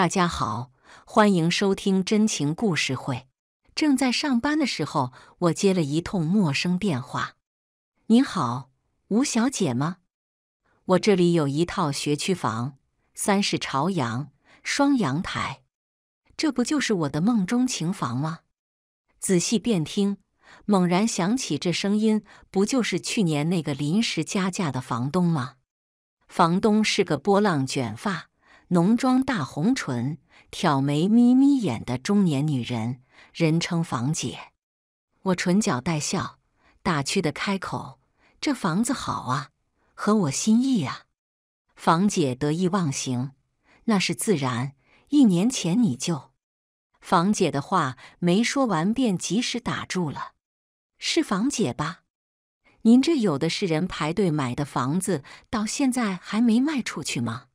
大家好，欢迎收听真情故事会。正在上班的时候，我接了一通陌生电话。“您好，吴小姐吗？我这里有一套学区房，三室朝阳，双阳台，这不就是我的梦中情房吗？”仔细辨听，猛然想起，这声音不就是去年那个临时加价的房东吗？房东是个波浪卷发。浓妆大红唇，挑眉眯眯眼的中年女人，人称房姐。我唇角带笑，打趣的开口：“这房子好啊，合我心意啊。”房姐得意忘形：“那是自然，一年前你就……”房姐的话没说完，便及时打住了。“是房姐吧？您这有的是人排队买的房子，到现在还没卖出去吗？”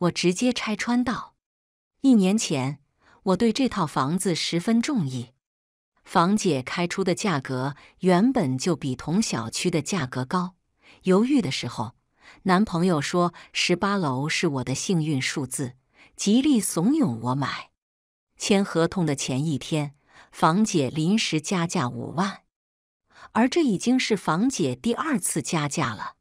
我直接拆穿道：“一年前，我对这套房子十分中意，房姐开出的价格原本就比同小区的价格高。犹豫的时候，男朋友说‘十八楼是我的幸运数字’，极力怂恿我买。签合同的前一天，房姐临时加价五万，而这已经是房姐第二次加价了。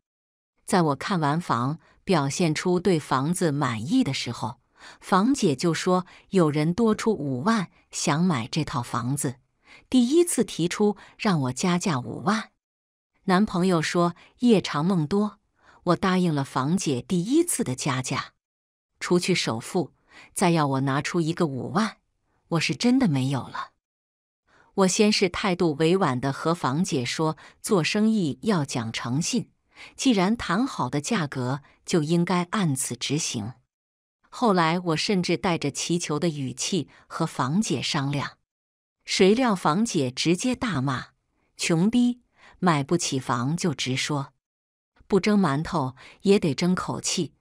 在我看完房。”表现出对房子满意的时候，房姐就说有人多出五万想买这套房子，第一次提出让我加价五万。男朋友说夜长梦多，我答应了房姐第一次的加价，除去首付，再要我拿出一个五万，我是真的没有了。我先是态度委婉地和房姐说，做生意要讲诚信，既然谈好的价格。就应该按此执行。后来我甚至带着祈求的语气和房姐商量，谁料房姐直接大骂：“穷逼，买不起房就直说，不蒸馒头也得争口气。”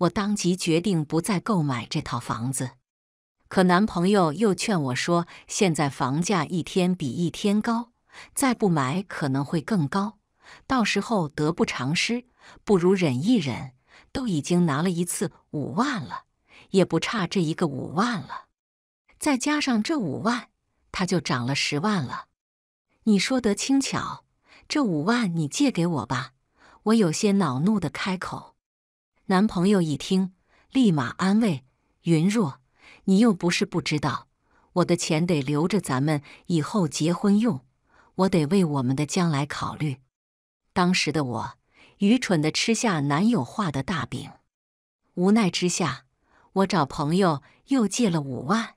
我当即决定不再购买这套房子。可男朋友又劝我说：“现在房价一天比一天高，再不买可能会更高，到时候得不偿失，不如忍一忍。”都已经拿了一次五万了，也不差这一个五万了。再加上这五万，他就涨了十万了。你说得轻巧，这五万你借给我吧？我有些恼怒的开口。男朋友一听，立马安慰云若：“你又不是不知道，我的钱得留着咱们以后结婚用，我得为我们的将来考虑。”当时的我。愚蠢的吃下男友画的大饼，无奈之下，我找朋友又借了五万。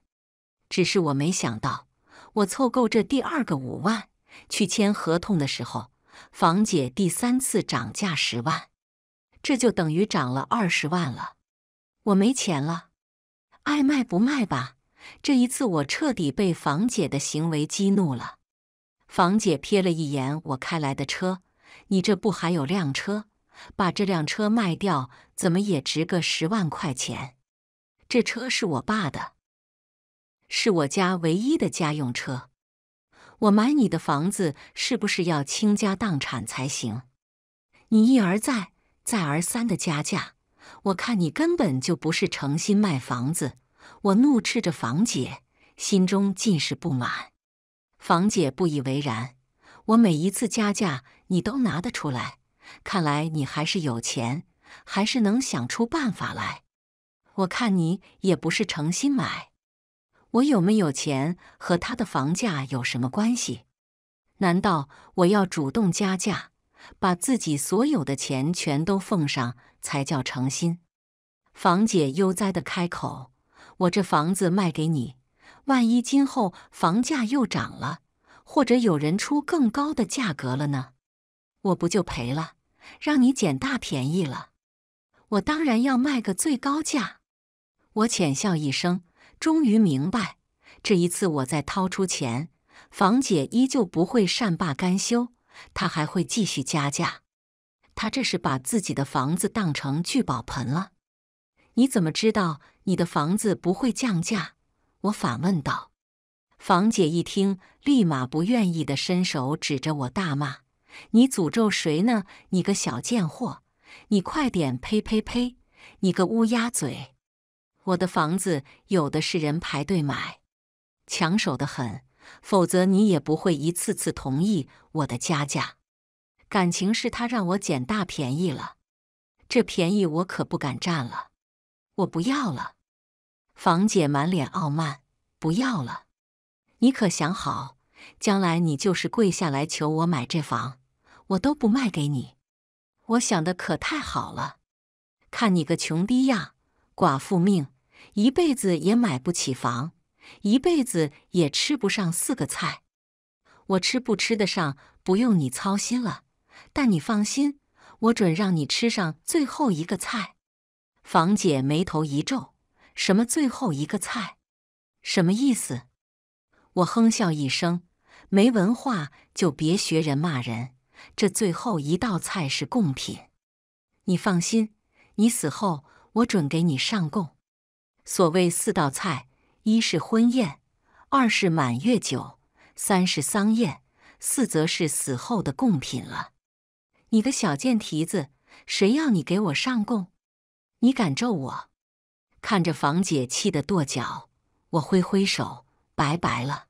只是我没想到，我凑够这第二个五万去签合同的时候，房姐第三次涨价十万，这就等于涨了二十万了。我没钱了，爱卖不卖吧？这一次我彻底被房姐的行为激怒了。房姐瞥了一眼我开来的车。你这不还有辆车？把这辆车卖掉，怎么也值个十万块钱。这车是我爸的，是我家唯一的家用车。我买你的房子，是不是要倾家荡产才行？你一而再、再而三的加价，我看你根本就不是诚心卖房子。我怒斥着房姐，心中尽是不满。房姐不以为然。我每一次加价，你都拿得出来，看来你还是有钱，还是能想出办法来。我看你也不是诚心买，我有没有钱和他的房价有什么关系？难道我要主动加价，把自己所有的钱全都奉上才叫诚心？房姐悠哉的开口：“我这房子卖给你，万一今后房价又涨了。”或者有人出更高的价格了呢？我不就赔了，让你捡大便宜了。我当然要卖个最高价。我浅笑一声，终于明白，这一次我再掏出钱，房姐依旧不会善罢甘休，她还会继续加价。她这是把自己的房子当成聚宝盆了。你怎么知道你的房子不会降价？我反问道。房姐一听，立马不愿意的伸手指着我大骂：“你诅咒谁呢？你个小贱货！你快点！呸呸呸！你个乌鸦嘴！我的房子有的是人排队买，抢手的很。否则你也不会一次次同意我的加价。感情是他让我捡大便宜了，这便宜我可不敢占了，我不要了。”房姐满脸傲慢：“不要了。”你可想好，将来你就是跪下来求我买这房，我都不卖给你。我想的可太好了，看你个穷逼样，寡妇命，一辈子也买不起房，一辈子也吃不上四个菜。我吃不吃得上，不用你操心了。但你放心，我准让你吃上最后一个菜。房姐眉头一皱：“什么最后一个菜？什么意思？”我哼笑一声：“没文化就别学人骂人。这最后一道菜是贡品，你放心，你死后我准给你上供。所谓四道菜，一是婚宴，二是满月酒，三是丧宴，四则是死后的贡品了。你个小贱蹄子，谁要你给我上供？你敢咒我？看着房姐气得跺脚，我挥挥手，拜拜了。”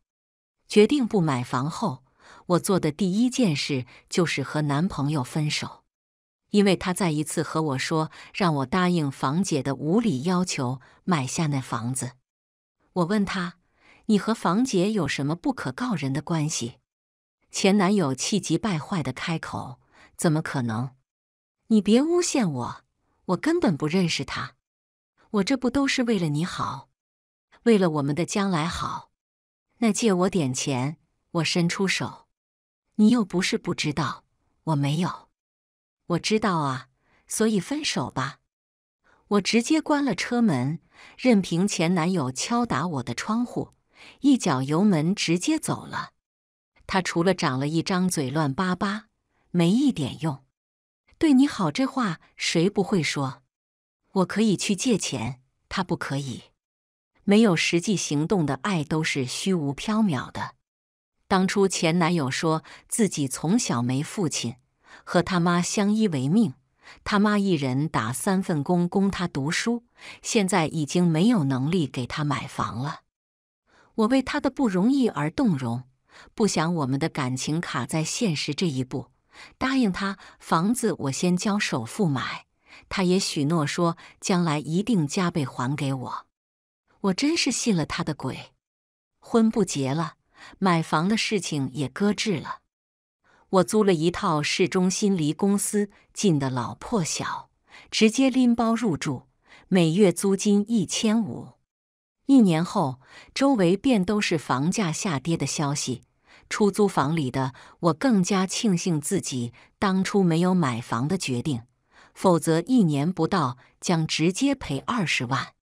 决定不买房后，我做的第一件事就是和男朋友分手，因为他再一次和我说让我答应房姐的无理要求买下那房子。我问他：“你和房姐有什么不可告人的关系？”前男友气急败坏的开口：“怎么可能？你别诬陷我，我根本不认识他。我这不都是为了你好，为了我们的将来好。”那借我点钱，我伸出手，你又不是不知道，我没有，我知道啊，所以分手吧。我直接关了车门，任凭前男友敲打我的窗户，一脚油门直接走了。他除了长了一张嘴乱巴巴，没一点用。对你好这话谁不会说？我可以去借钱，他不可以。没有实际行动的爱都是虚无缥缈的。当初前男友说自己从小没父亲，和他妈相依为命，他妈一人打三份工供他读书，现在已经没有能力给他买房了。我为他的不容易而动容，不想我们的感情卡在现实这一步。答应他房子我先交首付买，他也许诺说将来一定加倍还给我。我真是信了他的鬼，婚不结了，买房的事情也搁置了。我租了一套市中心离公司近的老破小，直接拎包入住，每月租金一千五。一年后，周围便都是房价下跌的消息。出租房里的我更加庆幸自己当初没有买房的决定，否则一年不到将直接赔二十万。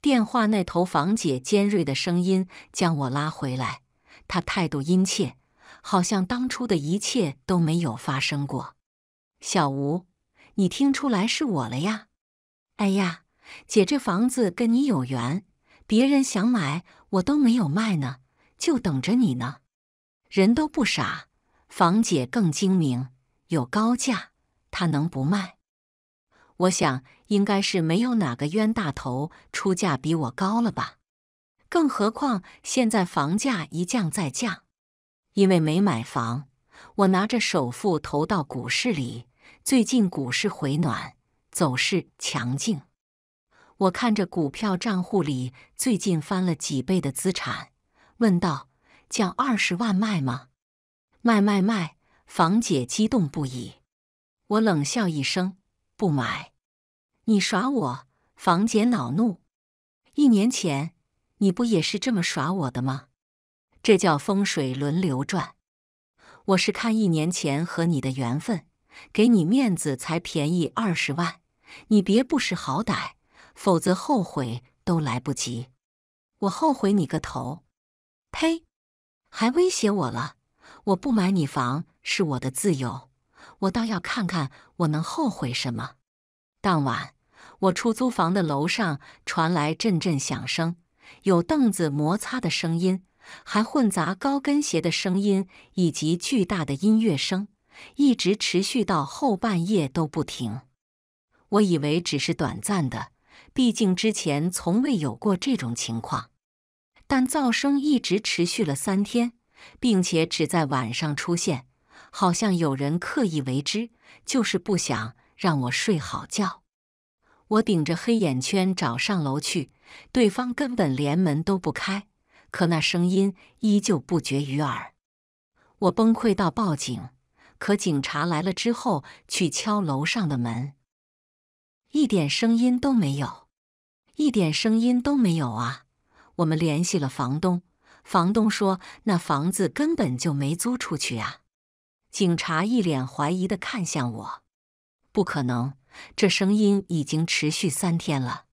电话那头房姐尖锐的声音将我拉回来，她态度殷切，好像当初的一切都没有发生过。小吴，你听出来是我了呀？哎呀，姐这房子跟你有缘，别人想买我都没有卖呢，就等着你呢。人都不傻，房姐更精明，有高价她能不卖？我想应该是没有哪个冤大头出价比我高了吧，更何况现在房价一降再降，因为没买房，我拿着首付投到股市里，最近股市回暖，走势强劲，我看着股票账户里最近翻了几倍的资产，问道：“降二十万卖吗？”“卖卖卖！”房姐激动不已。我冷笑一声：“不买。”你耍我，房姐恼怒。一年前你不也是这么耍我的吗？这叫风水轮流转。我是看一年前和你的缘分，给你面子才便宜二十万。你别不识好歹，否则后悔都来不及。我后悔你个头！呸！还威胁我了？我不买你房是我的自由，我倒要看看我能后悔什么。当晚。我出租房的楼上传来阵阵响声，有凳子摩擦的声音，还混杂高跟鞋的声音，以及巨大的音乐声，一直持续到后半夜都不停。我以为只是短暂的，毕竟之前从未有过这种情况。但噪声一直持续了三天，并且只在晚上出现，好像有人刻意为之，就是不想让我睡好觉。我顶着黑眼圈找上楼去，对方根本连门都不开，可那声音依旧不绝于耳。我崩溃到报警，可警察来了之后去敲楼上的门，一点声音都没有，一点声音都没有啊！我们联系了房东，房东说那房子根本就没租出去啊。警察一脸怀疑的看向我，不可能。这声音已经持续三天了。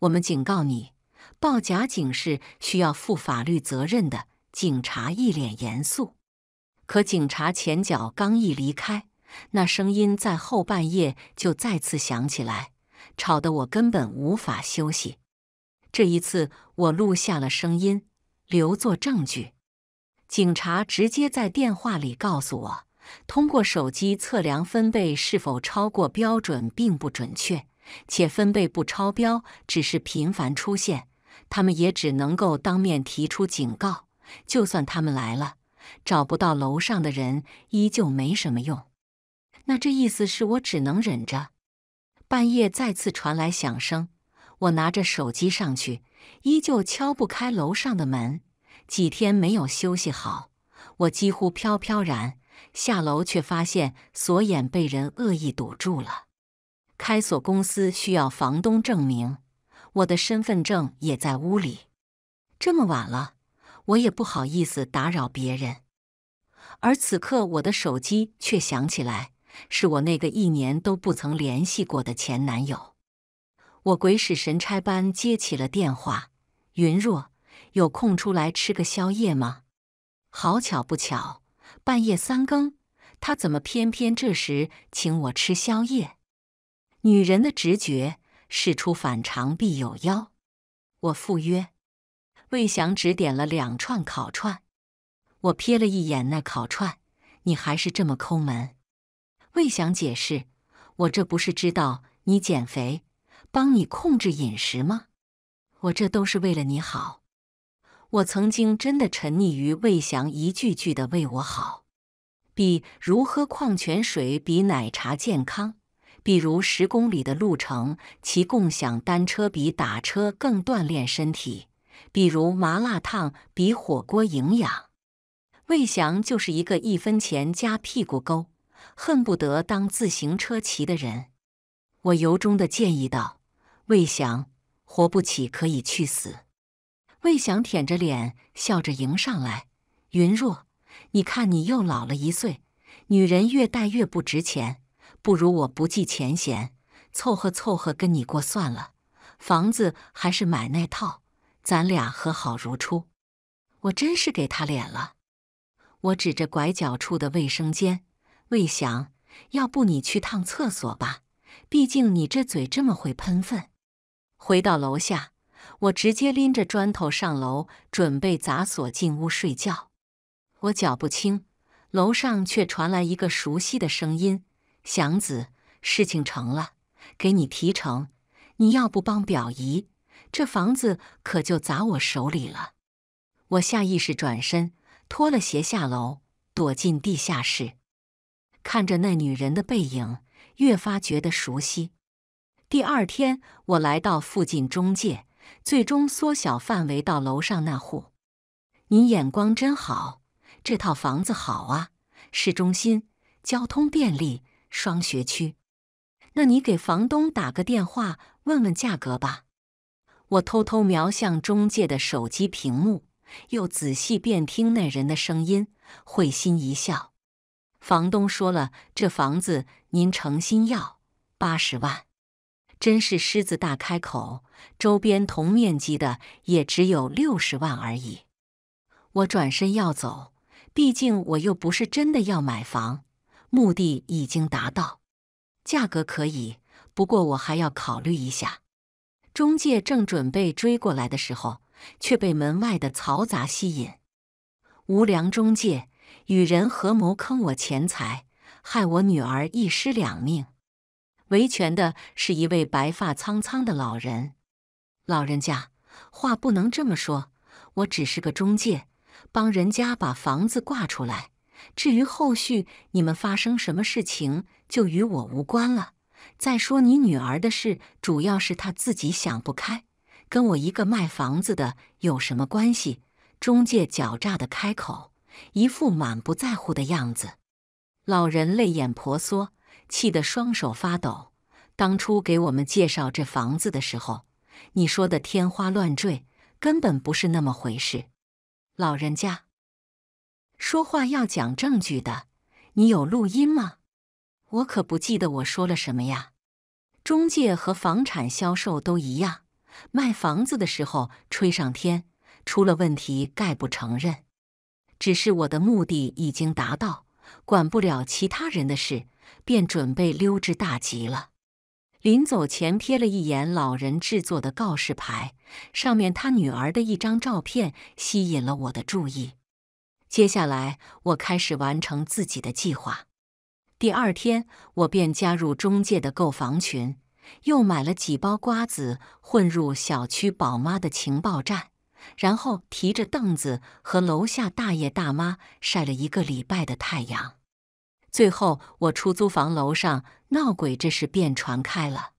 我们警告你，报假警是需要负法律责任的。警察一脸严肃。可警察前脚刚一离开，那声音在后半夜就再次响起来，吵得我根本无法休息。这一次，我录下了声音，留作证据。警察直接在电话里告诉我。通过手机测量分贝是否超过标准并不准确，且分贝不超标只是频繁出现，他们也只能够当面提出警告。就算他们来了，找不到楼上的人依旧没什么用。那这意思是我只能忍着。半夜再次传来响声，我拿着手机上去，依旧敲不开楼上的门。几天没有休息好，我几乎飘飘然。下楼却发现锁眼被人恶意堵住了。开锁公司需要房东证明，我的身份证也在屋里。这么晚了，我也不好意思打扰别人。而此刻，我的手机却响起来，是我那个一年都不曾联系过的前男友。我鬼使神差般接起了电话：“云若，有空出来吃个宵夜吗？”好巧不巧。半夜三更，他怎么偏偏这时请我吃宵夜？女人的直觉，事出反常必有妖。我赴约，魏翔只点了两串烤串。我瞥了一眼那烤串，你还是这么抠门。魏翔解释：“我这不是知道你减肥，帮你控制饮食吗？我这都是为了你好。”我曾经真的沉溺于魏翔一句句的为我好，比如喝矿泉水比奶茶健康，比如十公里的路程骑共享单车比打车更锻炼身体，比如麻辣烫比火锅营养。魏翔就是一个一分钱加屁股沟，恨不得当自行车骑的人。我由衷的建议道：“魏翔，活不起可以去死。”魏翔舔着脸笑着迎上来：“云若，你看你又老了一岁，女人越带越不值钱，不如我不计前嫌，凑合凑合跟你过算了。房子还是买那套，咱俩和好如初。”我真是给他脸了。我指着拐角处的卫生间：“魏翔，要不你去趟厕所吧，毕竟你这嘴这么会喷粪。”回到楼下。我直接拎着砖头上楼，准备砸锁进屋睡觉。我脚不轻，楼上却传来一个熟悉的声音：“祥子，事情成了，给你提成。你要不帮表姨，这房子可就砸我手里了。”我下意识转身，脱了鞋下楼，躲进地下室，看着那女人的背影，越发觉得熟悉。第二天，我来到附近中介。最终缩小范围到楼上那户，你眼光真好，这套房子好啊，市中心，交通便利，双学区。那你给房东打个电话问问价格吧。我偷偷瞄向中介的手机屏幕，又仔细辨听那人的声音，会心一笑。房东说了，这房子您诚心要八十万，真是狮子大开口。周边同面积的也只有六十万而已。我转身要走，毕竟我又不是真的要买房，目的已经达到，价格可以，不过我还要考虑一下。中介正准备追过来的时候，却被门外的嘈杂吸引。无良中介与人合谋坑我钱财，害我女儿一尸两命。维权的是一位白发苍苍的老人。老人家，话不能这么说，我只是个中介，帮人家把房子挂出来。至于后续你们发生什么事情，就与我无关了。再说你女儿的事，主要是她自己想不开，跟我一个卖房子的有什么关系？中介狡诈的开口，一副满不在乎的样子。老人泪眼婆娑，气得双手发抖。当初给我们介绍这房子的时候。你说的天花乱坠，根本不是那么回事。老人家说话要讲证据的，你有录音吗？我可不记得我说了什么呀。中介和房产销售都一样，卖房子的时候吹上天，出了问题概不承认。只是我的目的已经达到，管不了其他人的事，便准备溜之大吉了。临走前，瞥了一眼老人制作的告示牌，上面他女儿的一张照片吸引了我的注意。接下来，我开始完成自己的计划。第二天，我便加入中介的购房群，又买了几包瓜子，混入小区宝妈的情报站，然后提着凳子和楼下大爷大妈晒了一个礼拜的太阳。最后，我出租房楼上。闹鬼这事便传开了，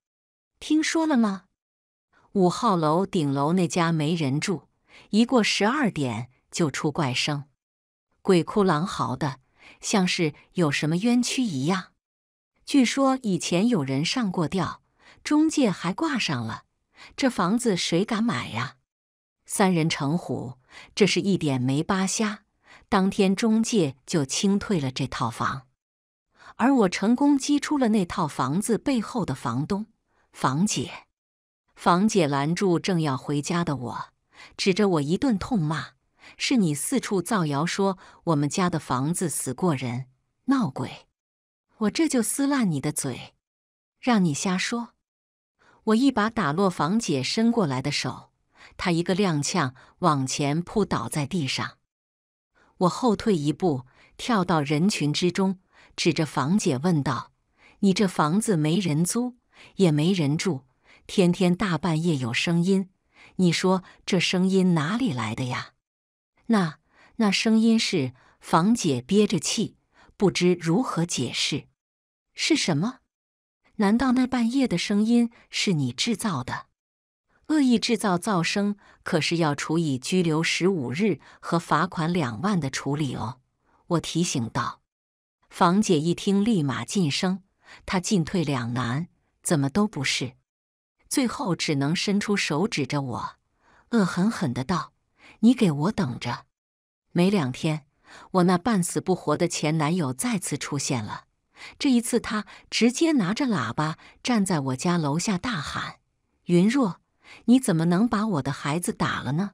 听说了吗？五号楼顶楼那家没人住，一过十二点就出怪声，鬼哭狼嚎的，像是有什么冤屈一样。据说以前有人上过吊，中介还挂上了，这房子谁敢买呀？三人成虎，这是一点没扒瞎。当天中介就清退了这套房。而我成功击出了那套房子背后的房东、房姐。房姐拦住正要回家的我，指着我一顿痛骂：“是你四处造谣，说我们家的房子死过人，闹鬼！我这就撕烂你的嘴，让你瞎说！”我一把打落房姐伸过来的手，她一个踉跄往前扑倒在地上。我后退一步，跳到人群之中。指着房姐问道：“你这房子没人租，也没人住，天天大半夜有声音，你说这声音哪里来的呀？”“那……那声音是……”房姐憋着气，不知如何解释。“是什么？难道那半夜的声音是你制造的？恶意制造噪声可是要处以拘留十五日和罚款两万的处理哦。”我提醒道。房姐一听，立马噤声。她进退两难，怎么都不是，最后只能伸出手指着我，恶狠狠地道：“你给我等着！”没两天，我那半死不活的前男友再次出现了。这一次，他直接拿着喇叭站在我家楼下大喊：“云若，你怎么能把我的孩子打了呢？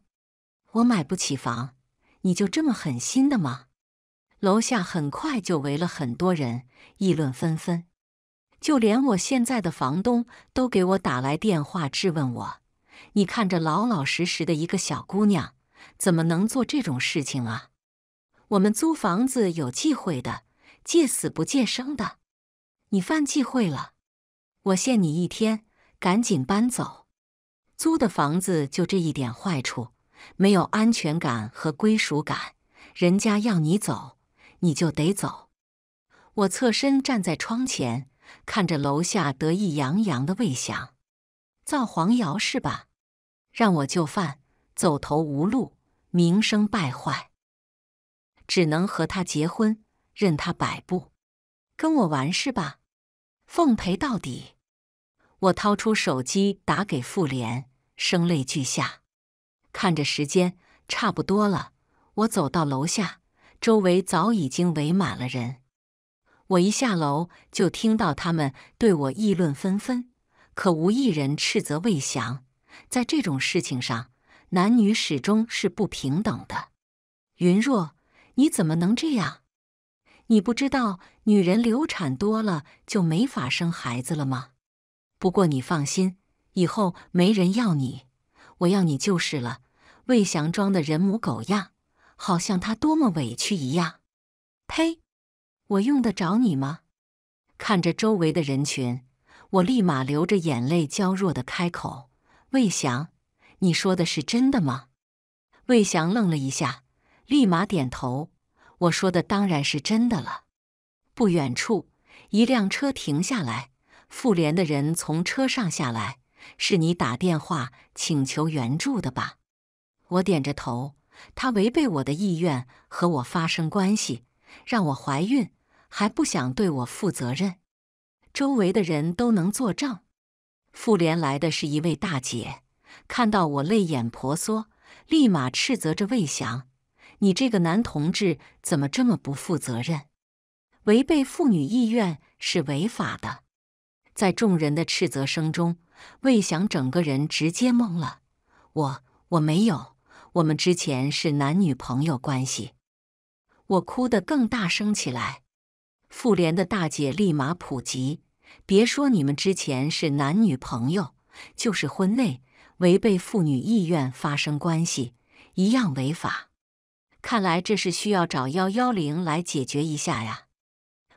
我买不起房，你就这么狠心的吗？”楼下很快就围了很多人，议论纷纷。就连我现在的房东都给我打来电话质问我：“你看着老老实实的一个小姑娘，怎么能做这种事情啊？”我们租房子有忌讳的，借死不借生的。你犯忌讳了，我限你一天，赶紧搬走。租的房子就这一点坏处，没有安全感和归属感，人家要你走。你就得走。我侧身站在窗前，看着楼下得意洋洋的魏翔，造黄谣是吧？让我就范，走投无路，名声败坏，只能和他结婚，任他摆布，跟我玩是吧？奉陪到底。我掏出手机打给妇联，声泪俱下。看着时间差不多了，我走到楼下。周围早已经围满了人，我一下楼就听到他们对我议论纷纷，可无一人斥责魏翔。在这种事情上，男女始终是不平等的。云若，你怎么能这样？你不知道女人流产多了就没法生孩子了吗？不过你放心，以后没人要你，我要你就是了。魏翔装的人模狗样。好像他多么委屈一样，呸！我用得着你吗？看着周围的人群，我立马流着眼泪，娇弱的开口：“魏翔，你说的是真的吗？”魏翔愣了一下，立马点头：“我说的当然是真的了。”不远处，一辆车停下来，妇联的人从车上下来：“是你打电话请求援助的吧？”我点着头。他违背我的意愿和我发生关系，让我怀孕，还不想对我负责任。周围的人都能作证。妇联来的是一位大姐，看到我泪眼婆娑，立马斥责着魏翔：“你这个男同志怎么这么不负责任？违背妇女意愿是违法的。”在众人的斥责声中，魏翔整个人直接懵了：“我我没有。”我们之前是男女朋友关系，我哭得更大声起来。妇联的大姐立马普及：别说你们之前是男女朋友，就是婚内违背妇女意愿发生关系，一样违法。看来这是需要找幺幺零来解决一下呀。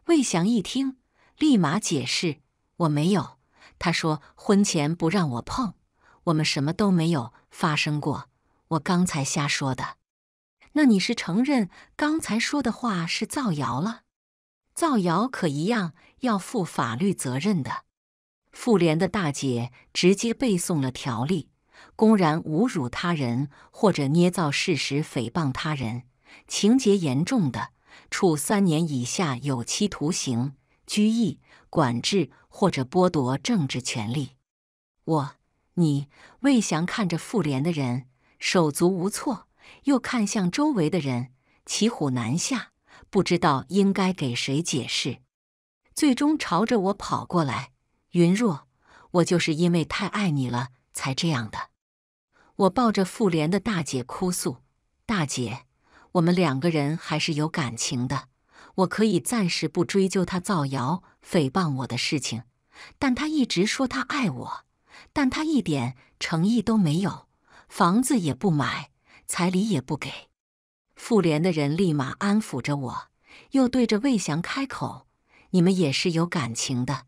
魏翔一听，立马解释：“我没有。”他说：“婚前不让我碰，我们什么都没有发生过。”我刚才瞎说的，那你是承认刚才说的话是造谣了？造谣可一样要负法律责任的。妇联的大姐直接背诵了条例，公然侮辱他人或者捏造事实诽谤他人，情节严重的，处三年以下有期徒刑、拘役、管制或者剥夺政治权利。我，你，魏翔看着妇联的人。手足无措，又看向周围的人，骑虎难下，不知道应该给谁解释。最终朝着我跑过来，云若，我就是因为太爱你了才这样的。我抱着妇联的大姐哭诉：“大姐，我们两个人还是有感情的，我可以暂时不追究他造谣诽谤我的事情，但他一直说他爱我，但他一点诚意都没有。”房子也不买，彩礼也不给。妇联的人立马安抚着我，又对着魏翔开口：“你们也是有感情的，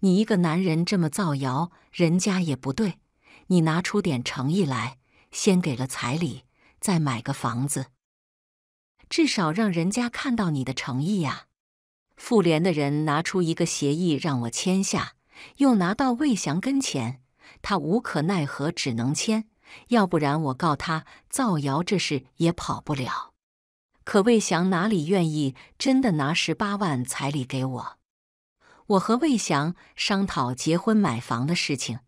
你一个男人这么造谣，人家也不对。你拿出点诚意来，先给了彩礼，再买个房子，至少让人家看到你的诚意呀。”妇联的人拿出一个协议让我签下，又拿到魏翔跟前，他无可奈何，只能签。要不然我告他造谣，这事也跑不了。可魏翔哪里愿意真的拿十八万彩礼给我？我和魏翔商讨结婚买房的事情，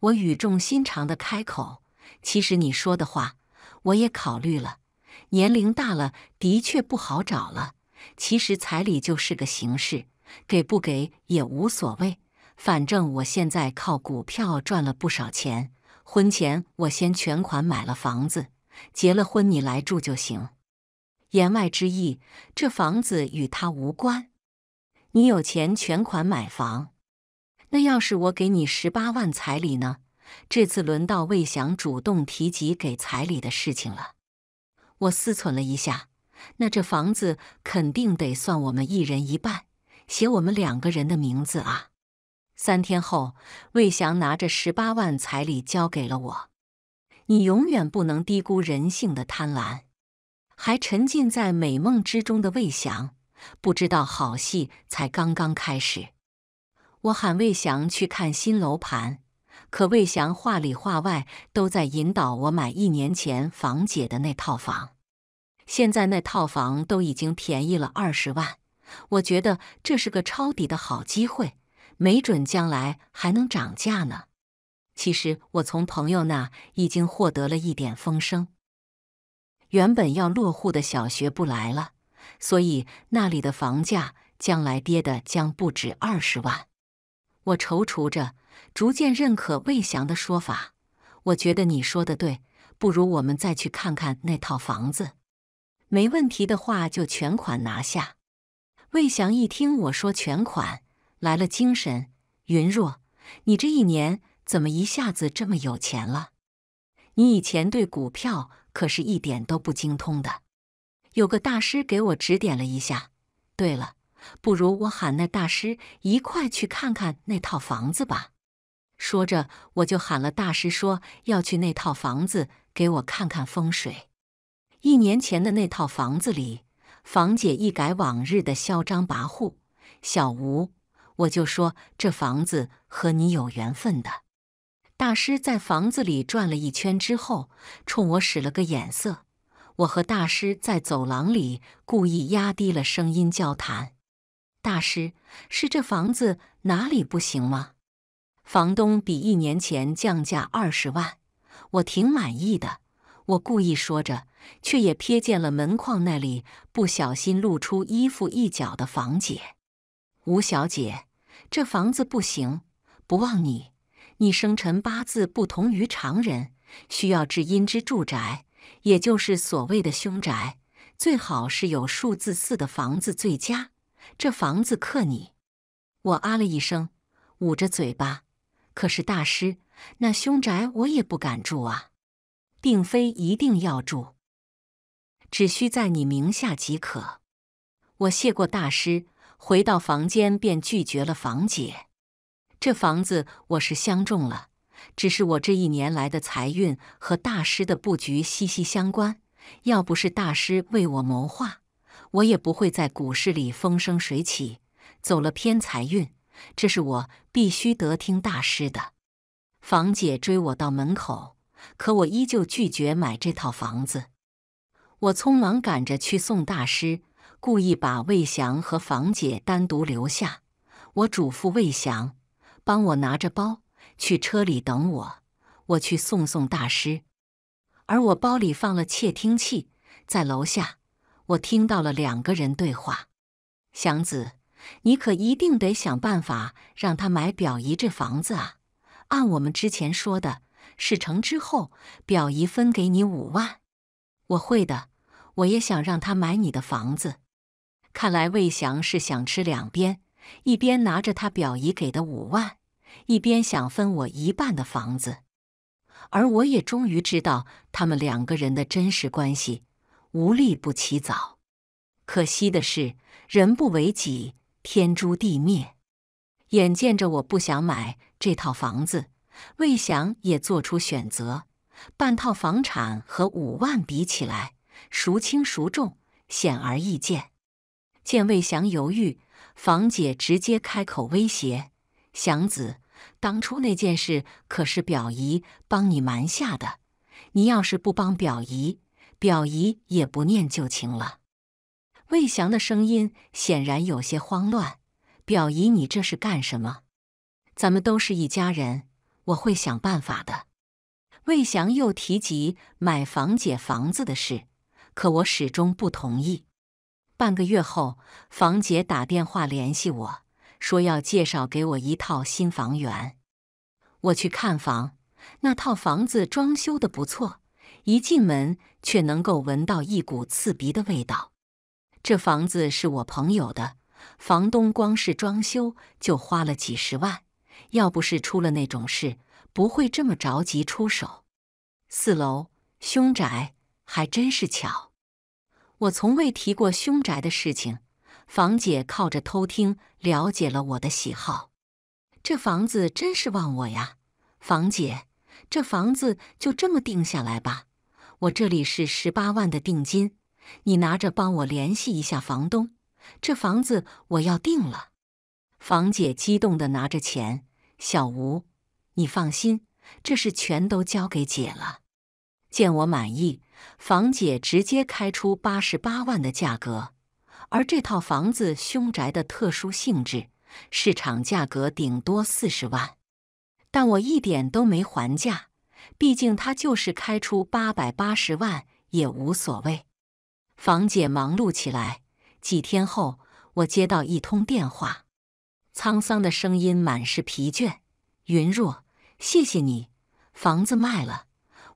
我语重心长的开口：“其实你说的话我也考虑了，年龄大了的确不好找了。其实彩礼就是个形式，给不给也无所谓。反正我现在靠股票赚了不少钱。”婚前我先全款买了房子，结了婚你来住就行。言外之意，这房子与他无关。你有钱全款买房，那要是我给你十八万彩礼呢？这次轮到魏翔主动提及给彩礼的事情了。我思忖了一下，那这房子肯定得算我们一人一半，写我们两个人的名字啊。三天后，魏翔拿着十八万彩礼交给了我。你永远不能低估人性的贪婪。还沉浸在美梦之中的魏翔，不知道好戏才刚刚开始。我喊魏翔去看新楼盘，可魏翔话里话外都在引导我买一年前房姐的那套房。现在那套房都已经便宜了二十万，我觉得这是个抄底的好机会。没准将来还能涨价呢。其实我从朋友那已经获得了一点风声。原本要落户的小学不来了，所以那里的房价将来跌的将不止二十万。我踌躇着，逐渐认可魏翔的说法。我觉得你说的对，不如我们再去看看那套房子。没问题的话，就全款拿下。魏翔一听我说全款。来了精神，云若，你这一年怎么一下子这么有钱了？你以前对股票可是一点都不精通的。有个大师给我指点了一下。对了，不如我喊那大师一块去看看那套房子吧。说着，我就喊了大师，说要去那套房子给我看看风水。一年前的那套房子里，房姐一改往日的嚣张跋扈，小吴。我就说这房子和你有缘分的。大师在房子里转了一圈之后，冲我使了个眼色。我和大师在走廊里故意压低了声音交谈。大师是这房子哪里不行吗？房东比一年前降价二十万，我挺满意的。我故意说着，却也瞥见了门框那里不小心露出衣服一角的房姐吴小姐。这房子不行，不旺你。你生辰八字不同于常人，需要至阴之住宅，也就是所谓的凶宅，最好是有数字四的房子最佳。这房子克你。我啊了一声，捂着嘴巴。可是大师，那凶宅我也不敢住啊，并非一定要住，只需在你名下即可。我谢过大师。回到房间，便拒绝了房姐。这房子我是相中了，只是我这一年来的财运和大师的布局息息相关。要不是大师为我谋划，我也不会在股市里风生水起，走了偏财运。这是我必须得听大师的。房姐追我到门口，可我依旧拒绝买这套房子。我匆忙赶着去送大师。故意把魏翔和房姐单独留下，我嘱咐魏翔，帮我拿着包去车里等我，我去送送大师。而我包里放了窃听器，在楼下我听到了两个人对话：“祥子，你可一定得想办法让他买表姨这房子啊！按我们之前说的，事成之后表姨分给你五万。”我会的，我也想让他买你的房子。看来魏翔是想吃两边，一边拿着他表姨给的五万，一边想分我一半的房子。而我也终于知道他们两个人的真实关系。无利不起早，可惜的是，人不为己，天诛地灭。眼见着我不想买这套房子，魏翔也做出选择。半套房产和五万比起来，孰轻孰重，显而易见。见魏祥犹豫，房姐直接开口威胁：“祥子，当初那件事可是表姨帮你瞒下的，你要是不帮表姨，表姨也不念旧情了。”魏祥的声音显然有些慌乱：“表姨，你这是干什么？咱们都是一家人，我会想办法的。”魏祥又提及买房姐房子的事，可我始终不同意。半个月后，房姐打电话联系我，说要介绍给我一套新房源。我去看房，那套房子装修的不错，一进门却能够闻到一股刺鼻的味道。这房子是我朋友的，房东光是装修就花了几十万，要不是出了那种事，不会这么着急出手。四楼凶宅，还真是巧。我从未提过凶宅的事情，房姐靠着偷听了解了我的喜好。这房子真是旺我呀，房姐，这房子就这么定下来吧。我这里是十八万的定金，你拿着帮我联系一下房东。这房子我要定了。房姐激动的拿着钱，小吴，你放心，这事全都交给姐了。见我满意。房姐直接开出八十八万的价格，而这套房子凶宅的特殊性质，市场价格顶多四十万。但我一点都没还价，毕竟他就是开出八百八十万也无所谓。房姐忙碌起来，几天后，我接到一通电话，沧桑的声音满是疲倦：“云若，谢谢你，房子卖了。”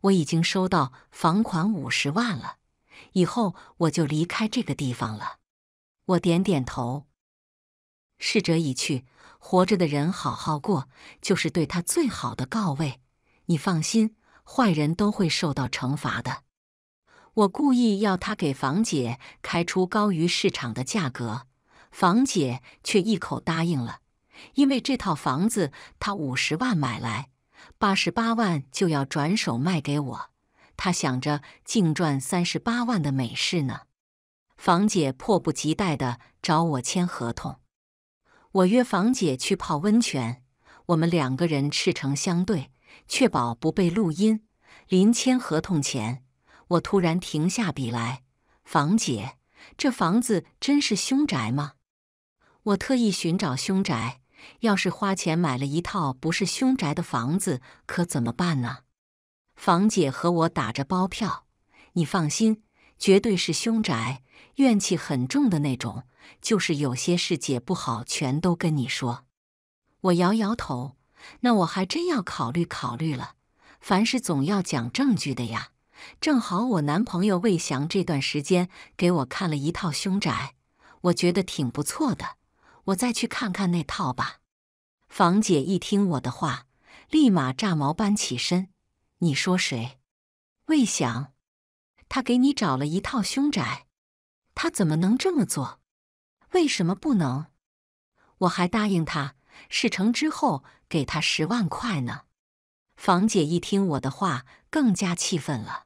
我已经收到房款五十万了，以后我就离开这个地方了。我点点头。逝者已去，活着的人好好过，就是对他最好的告慰。你放心，坏人都会受到惩罚的。我故意要他给房姐开出高于市场的价格，房姐却一口答应了，因为这套房子他五十万买来。八十八万就要转手卖给我，他想着净赚三十八万的美事呢。房姐迫不及待地找我签合同，我约房姐去泡温泉，我们两个人赤诚相对，确保不被录音。临签合同前，我突然停下笔来，房姐，这房子真是凶宅吗？我特意寻找凶宅。要是花钱买了一套不是凶宅的房子，可怎么办呢？房姐和我打着包票，你放心，绝对是凶宅，怨气很重的那种。就是有些事姐不好，全都跟你说。我摇摇头，那我还真要考虑考虑了。凡事总要讲证据的呀。正好我男朋友魏翔这段时间给我看了一套凶宅，我觉得挺不错的。我再去看看那套吧。房姐一听我的话，立马炸毛般起身。你说谁？魏翔，他给你找了一套凶宅，他怎么能这么做？为什么不能？我还答应他，事成之后给他十万块呢。房姐一听我的话，更加气愤了。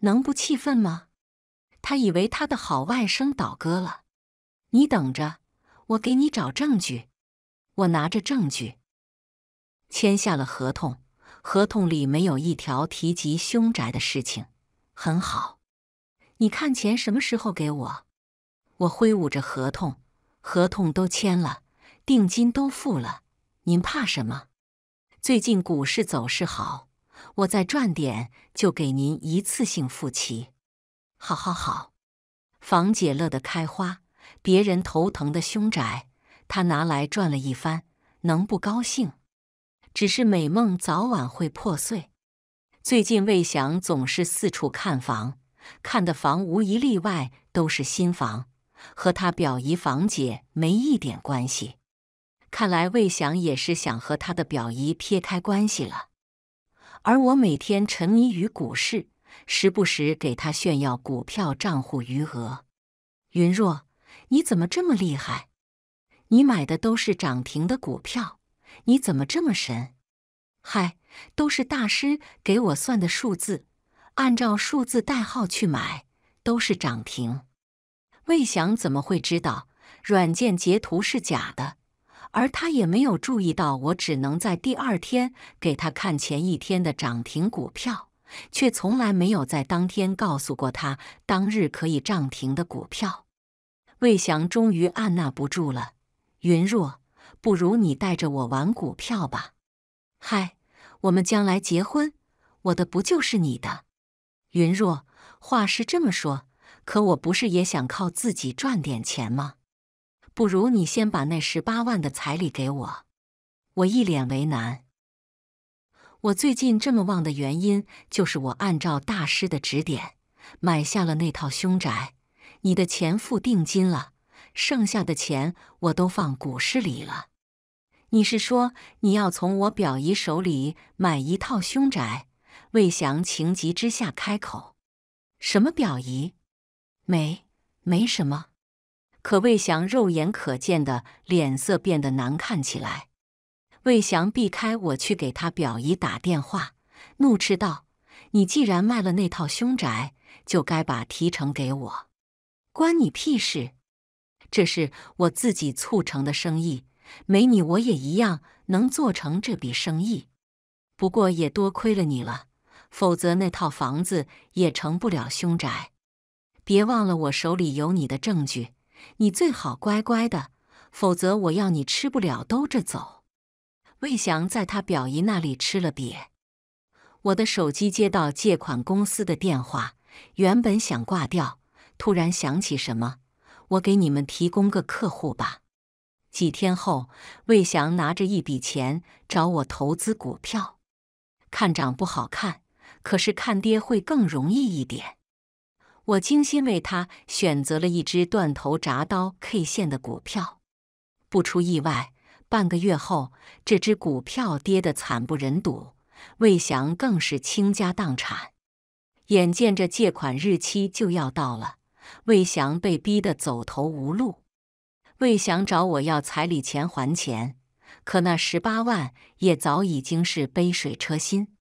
能不气愤吗？他以为他的好外甥倒戈了。你等着。我给你找证据，我拿着证据签下了合同，合同里没有一条提及凶宅的事情，很好。你看钱什么时候给我？我挥舞着合同，合同都签了，定金都付了，您怕什么？最近股市走势好，我再赚点就给您一次性付齐。好，好，好，房姐乐得开花。别人头疼的凶宅，他拿来转了一番，能不高兴？只是美梦早晚会破碎。最近魏翔总是四处看房，看的房无一例外都是新房，和他表姨房姐没一点关系。看来魏翔也是想和他的表姨撇开关系了。而我每天沉迷于股市，时不时给他炫耀股票账户余额。云若。你怎么这么厉害？你买的都是涨停的股票，你怎么这么神？嗨，都是大师给我算的数字，按照数字代号去买，都是涨停。魏翔怎么会知道软件截图是假的？而他也没有注意到，我只能在第二天给他看前一天的涨停股票，却从来没有在当天告诉过他当日可以涨停的股票。魏翔终于按捺不住了，云若，不如你带着我玩股票吧。嗨，我们将来结婚，我的不就是你的？云若，话是这么说，可我不是也想靠自己赚点钱吗？不如你先把那十八万的彩礼给我。我一脸为难。我最近这么旺的原因，就是我按照大师的指点，买下了那套凶宅。你的钱付定金了，剩下的钱我都放股市里了。你是说你要从我表姨手里买一套凶宅？魏翔情急之下开口：“什么表姨？没，没什么。”可魏翔肉眼可见的脸色变得难看起来。魏翔避开我去给他表姨打电话，怒斥道：“你既然卖了那套凶宅，就该把提成给我。”关你屁事！这是我自己促成的生意，没你我也一样能做成这笔生意。不过也多亏了你了，否则那套房子也成不了凶宅。别忘了，我手里有你的证据，你最好乖乖的，否则我要你吃不了兜着走。魏翔在他表姨那里吃了瘪，我的手机接到借款公司的电话，原本想挂掉。突然想起什么，我给你们提供个客户吧。几天后，魏翔拿着一笔钱找我投资股票，看涨不好看，可是看跌会更容易一点。我精心为他选择了一只断头铡刀 K 线的股票，不出意外，半个月后这只股票跌得惨不忍睹，魏翔更是倾家荡产。眼见着借款日期就要到了。魏祥被逼得走投无路，魏祥找我要彩礼钱还钱，可那十八万也早已经是杯水车薪。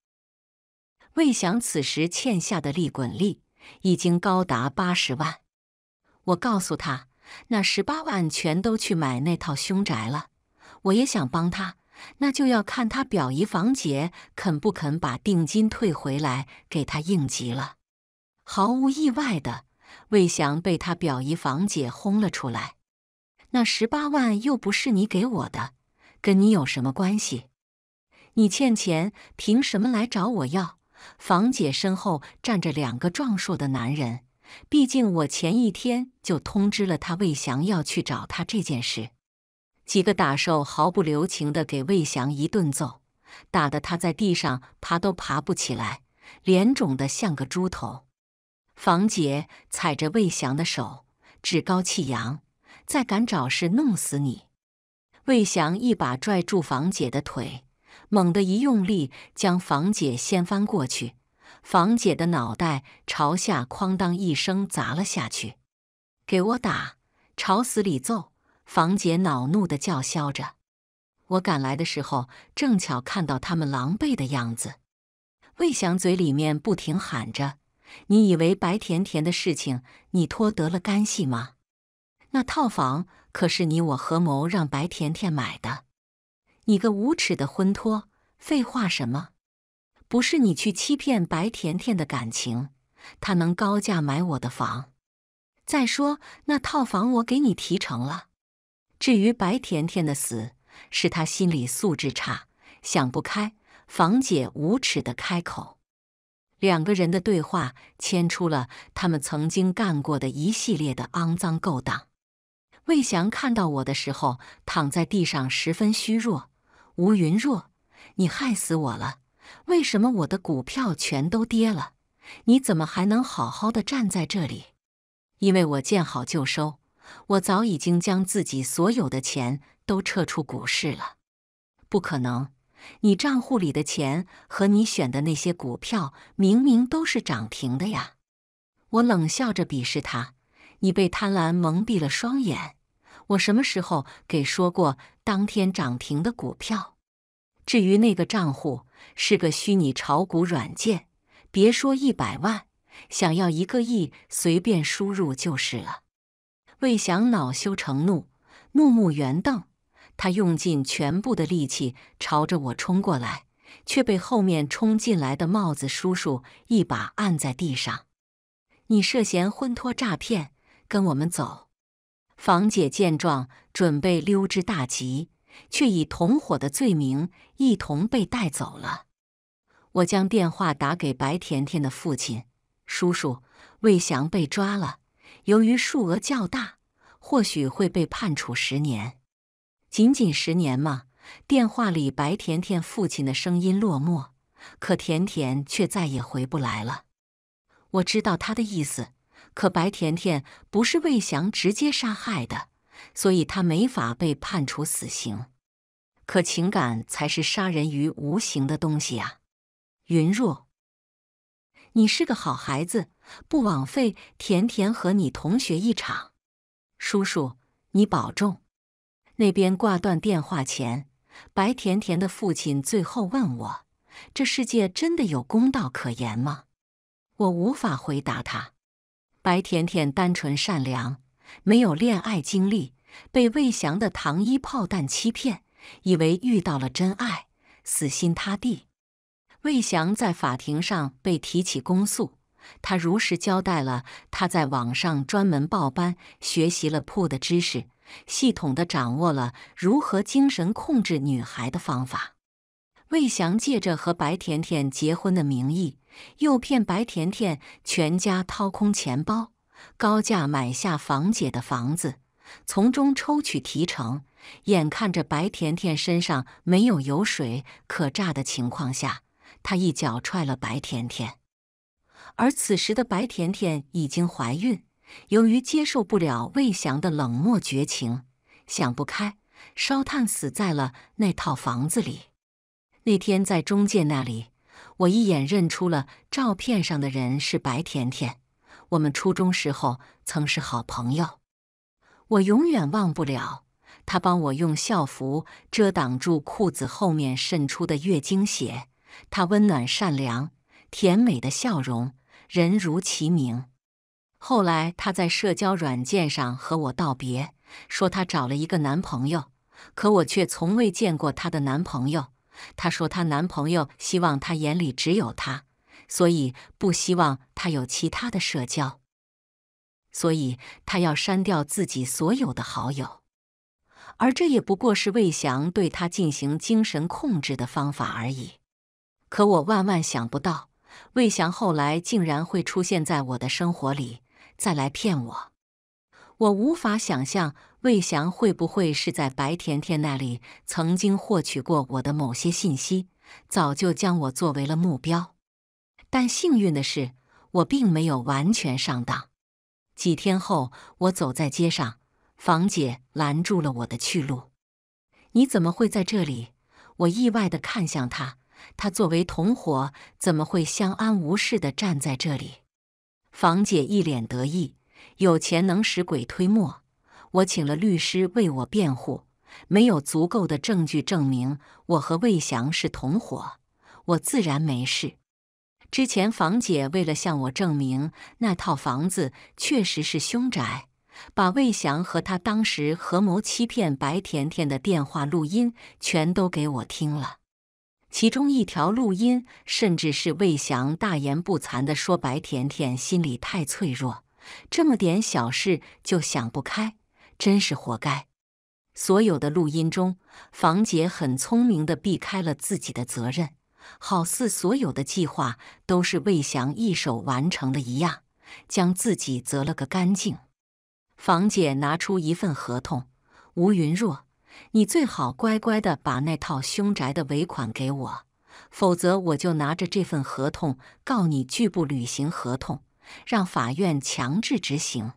魏祥此时欠下的利滚利已经高达八十万。我告诉他，那十八万全都去买那套凶宅了。我也想帮他，那就要看他表姨房姐肯不肯把定金退回来给他应急了。毫无意外的。魏翔被他表姨房姐轰了出来。那十八万又不是你给我的，跟你有什么关系？你欠钱凭什么来找我要？房姐身后站着两个壮硕的男人。毕竟我前一天就通知了他，魏翔要去找他这件事。几个打手毫不留情地给魏翔一顿揍，打得他在地上爬都爬不起来，脸肿得像个猪头。房姐踩着魏翔的手，趾高气扬：“再敢找事，弄死你！”魏翔一把拽住房姐的腿，猛地一用力，将房姐掀翻过去，房姐的脑袋朝下，哐当一声砸了下去。“给我打，朝死里揍！”房姐恼怒地叫嚣着。我赶来的时候，正巧看到他们狼狈的样子。魏翔嘴里面不停喊着。你以为白甜甜的事情你脱得了干系吗？那套房可是你我合谋让白甜甜买的，你个无耻的婚托！废话什么？不是你去欺骗白甜甜的感情，她能高价买我的房？再说那套房我给你提成了。至于白甜甜的死，是她心理素质差，想不开。房姐无耻的开口。两个人的对话牵出了他们曾经干过的一系列的肮脏勾当。魏翔看到我的时候，躺在地上，十分虚弱。吴云若，你害死我了！为什么我的股票全都跌了？你怎么还能好好的站在这里？因为我见好就收，我早已经将自己所有的钱都撤出股市了。不可能。你账户里的钱和你选的那些股票，明明都是涨停的呀！我冷笑着鄙视他：“你被贪婪蒙蔽了双眼。我什么时候给说过当天涨停的股票？至于那个账户，是个虚拟炒股软件，别说一百万，想要一个亿，随便输入就是了。”魏翔恼羞成怒，怒目圆瞪。他用尽全部的力气朝着我冲过来，却被后面冲进来的帽子叔叔一把按在地上。你涉嫌婚托诈骗，跟我们走。房姐见状准备溜之大吉，却以同伙的罪名一同被带走了。我将电话打给白甜甜的父亲叔叔，魏翔被抓了，由于数额较大，或许会被判处十年。仅仅十年嘛，电话里白甜甜父亲的声音落寞，可甜甜却再也回不来了。我知道他的意思，可白甜甜不是魏翔直接杀害的，所以他没法被判处死刑。可情感才是杀人于无形的东西啊，云若，你是个好孩子，不枉费甜甜和你同学一场。叔叔，你保重。那边挂断电话前，白甜甜的父亲最后问我：“这世界真的有公道可言吗？”我无法回答他。白甜甜单纯善良，没有恋爱经历，被魏翔的糖衣炮弹欺骗，以为遇到了真爱，死心塌地。魏翔在法庭上被提起公诉，他如实交代了他在网上专门报班学习了 p o 的知识。系统的掌握了如何精神控制女孩的方法，魏翔借着和白甜甜结婚的名义，诱骗白甜甜全家掏空钱包，高价买下房姐的房子，从中抽取提成。眼看着白甜甜身上没有油水可榨的情况下，他一脚踹了白甜甜。而此时的白甜甜已经怀孕。由于接受不了魏翔的冷漠绝情，想不开，烧炭死在了那套房子里。那天在中介那里，我一眼认出了照片上的人是白甜甜。我们初中时候曾是好朋友，我永远忘不了她帮我用校服遮挡住裤子后面渗出的月经血。她温暖善良，甜美的笑容，人如其名。后来，她在社交软件上和我道别，说她找了一个男朋友，可我却从未见过她的男朋友。她说，她男朋友希望她眼里只有他，所以不希望她有其他的社交，所以她要删掉自己所有的好友。而这也不过是魏翔对她进行精神控制的方法而已。可我万万想不到，魏翔后来竟然会出现在我的生活里。再来骗我！我无法想象魏翔会不会是在白甜甜那里曾经获取过我的某些信息，早就将我作为了目标。但幸运的是，我并没有完全上当。几天后，我走在街上，房姐拦住了我的去路。“你怎么会在这里？”我意外地看向他，他作为同伙，怎么会相安无事地站在这里？房姐一脸得意，有钱能使鬼推磨。我请了律师为我辩护，没有足够的证据证明我和魏翔是同伙，我自然没事。之前房姐为了向我证明那套房子确实是凶宅，把魏翔和他当时合谋欺骗白甜甜的电话录音全都给我听了。其中一条录音，甚至是魏翔大言不惭地说：“白甜甜心里太脆弱，这么点小事就想不开，真是活该。”所有的录音中，房姐很聪明地避开了自己的责任，好似所有的计划都是魏翔一手完成的一样，将自己责了个干净。房姐拿出一份合同，吴云若。你最好乖乖的把那套凶宅的尾款给我，否则我就拿着这份合同告你拒不履行合同，让法院强制执行。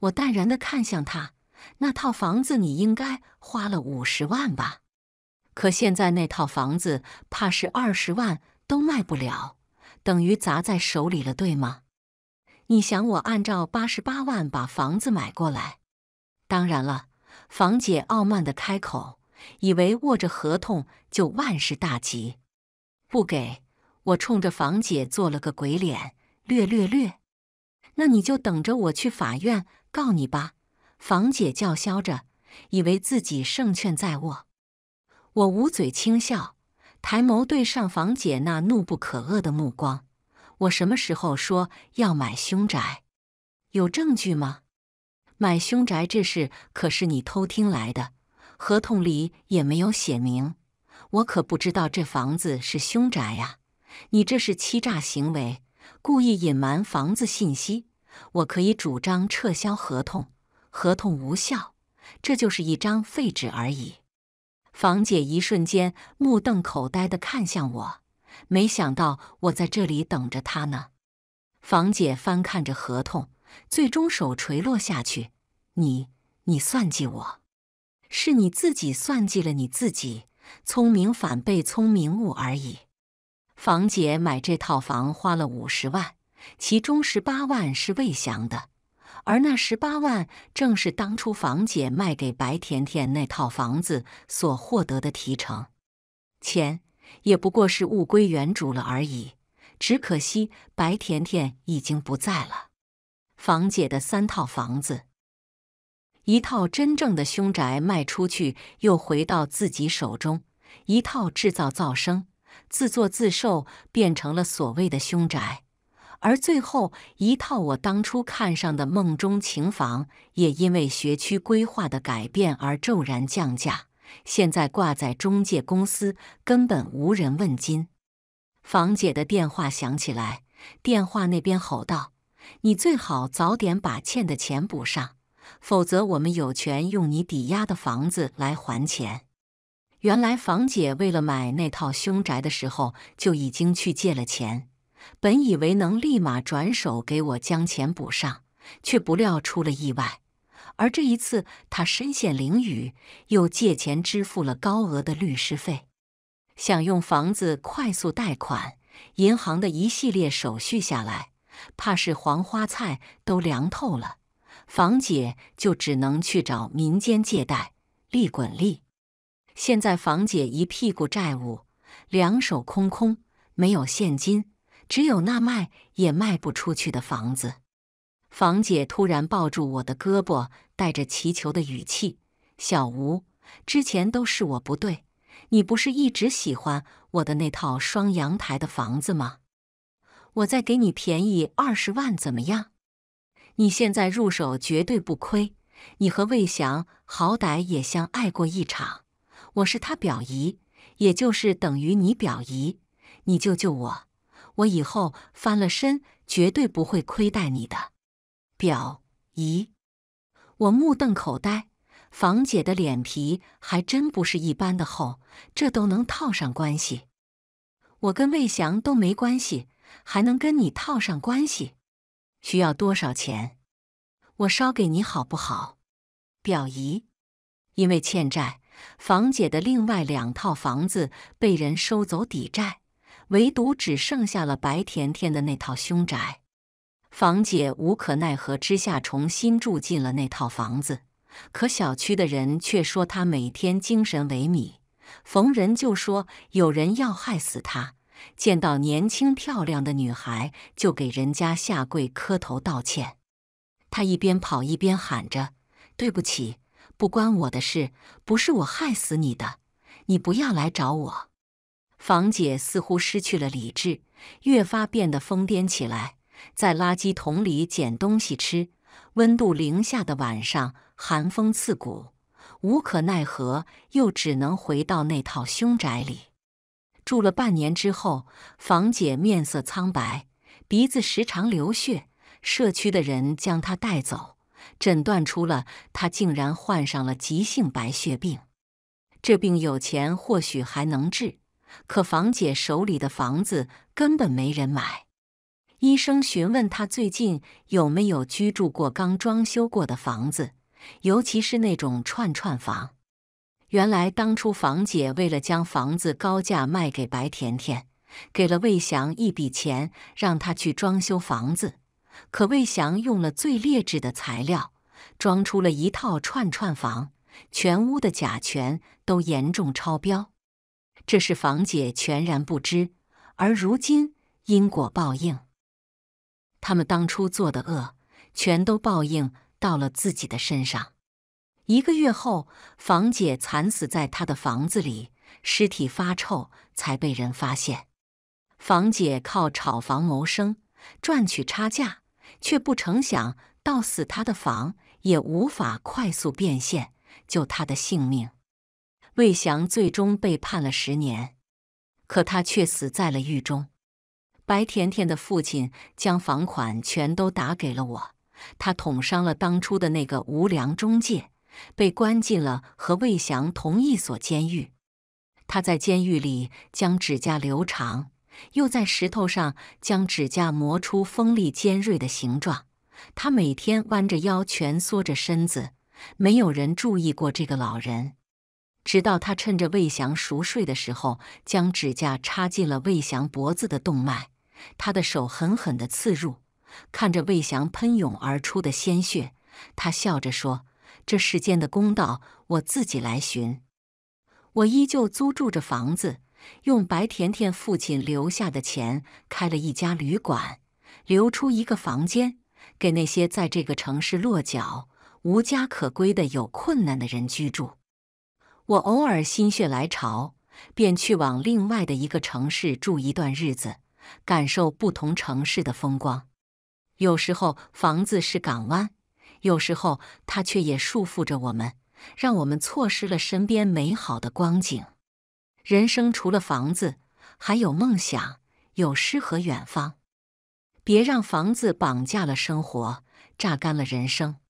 我淡然的看向他，那套房子你应该花了五十万吧？可现在那套房子怕是二十万都卖不了，等于砸在手里了，对吗？你想我按照八十八万把房子买过来？当然了。房姐傲慢的开口，以为握着合同就万事大吉。不给我冲着房姐做了个鬼脸，略略略。那你就等着我去法院告你吧！房姐叫嚣着，以为自己胜券在握。我捂嘴轻笑，抬眸对上房姐那怒不可遏的目光。我什么时候说要买凶宅？有证据吗？买凶宅这事可是你偷听来的，合同里也没有写明，我可不知道这房子是凶宅呀！你这是欺诈行为，故意隐瞒房子信息，我可以主张撤销合同，合同无效，这就是一张废纸而已。房姐一瞬间目瞪口呆的看向我，没想到我在这里等着她呢。房姐翻看着合同，最终手垂落下去。你你算计我，是你自己算计了你自己，聪明反被聪明误而已。房姐买这套房花了五十万，其中十八万是魏翔的，而那十八万正是当初房姐卖给白甜甜那套房子所获得的提成。钱也不过是物归原主了而已。只可惜白甜甜已经不在了，房姐的三套房子。一套真正的凶宅卖出去，又回到自己手中；一套制造噪声、自作自受，变成了所谓的凶宅。而最后一套我当初看上的梦中情房，也因为学区规划的改变而骤然降价，现在挂在中介公司，根本无人问津。房姐的电话响起来，电话那边吼道：“你最好早点把欠的钱补上。”否则，我们有权用你抵押的房子来还钱。原来，房姐为了买那套凶宅的时候，就已经去借了钱，本以为能立马转手给我将钱补上，却不料出了意外。而这一次，她身陷囹圄，又借钱支付了高额的律师费，想用房子快速贷款。银行的一系列手续下来，怕是黄花菜都凉透了。房姐就只能去找民间借贷，利滚利。现在房姐一屁股债务，两手空空，没有现金，只有那卖也卖不出去的房子。房姐突然抱住我的胳膊，带着祈求的语气：“小吴，之前都是我不对，你不是一直喜欢我的那套双阳台的房子吗？我再给你便宜二十万，怎么样？”你现在入手绝对不亏。你和魏祥好歹也相爱过一场，我是他表姨，也就是等于你表姨。你救救我，我以后翻了身绝对不会亏待你的表姨。我目瞪口呆，房姐的脸皮还真不是一般的厚，这都能套上关系？我跟魏祥都没关系，还能跟你套上关系？需要多少钱？我烧给你好不好，表姨？因为欠债，房姐的另外两套房子被人收走抵债，唯独只剩下了白甜甜的那套凶宅。房姐无可奈何之下，重新住进了那套房子，可小区的人却说她每天精神萎靡，逢人就说有人要害死她。见到年轻漂亮的女孩，就给人家下跪磕头道歉。他一边跑一边喊着：“对不起，不关我的事，不是我害死你的，你不要来找我。”房姐似乎失去了理智，越发变得疯癫起来，在垃圾桶里捡东西吃。温度零下的晚上，寒风刺骨，无可奈何，又只能回到那套凶宅里。住了半年之后，房姐面色苍白，鼻子时常流血。社区的人将她带走，诊断出了她竟然患上了急性白血病。这病有钱或许还能治，可房姐手里的房子根本没人买。医生询问她最近有没有居住过刚装修过的房子，尤其是那种串串房。原来，当初房姐为了将房子高价卖给白甜甜，给了魏翔一笔钱，让他去装修房子。可魏翔用了最劣质的材料，装出了一套串串房，全屋的甲醛都严重超标。这是房姐全然不知，而如今因果报应，他们当初做的恶，全都报应到了自己的身上。一个月后，房姐惨死在他的房子里，尸体发臭才被人发现。房姐靠炒房谋生，赚取差价，却不成想到死他的房也无法快速变现，救他的性命。魏翔最终被判了十年，可他却死在了狱中。白甜甜的父亲将房款全都打给了我，他捅伤了当初的那个无良中介。被关进了和魏祥同一所监狱。他在监狱里将指甲留长，又在石头上将指甲磨出锋利尖锐的形状。他每天弯着腰，蜷缩着身子，没有人注意过这个老人。直到他趁着魏祥熟睡的时候，将指甲插进了魏祥脖子的动脉。他的手狠狠地刺入，看着魏祥喷涌而出的鲜血，他笑着说。这世间的公道，我自己来寻。我依旧租住着房子，用白甜甜父亲留下的钱开了一家旅馆，留出一个房间给那些在这个城市落脚、无家可归的有困难的人居住。我偶尔心血来潮，便去往另外的一个城市住一段日子，感受不同城市的风光。有时候，房子是港湾。有时候，它却也束缚着我们，让我们错失了身边美好的光景。人生除了房子，还有梦想，有诗和远方。别让房子绑架了生活，榨干了人生。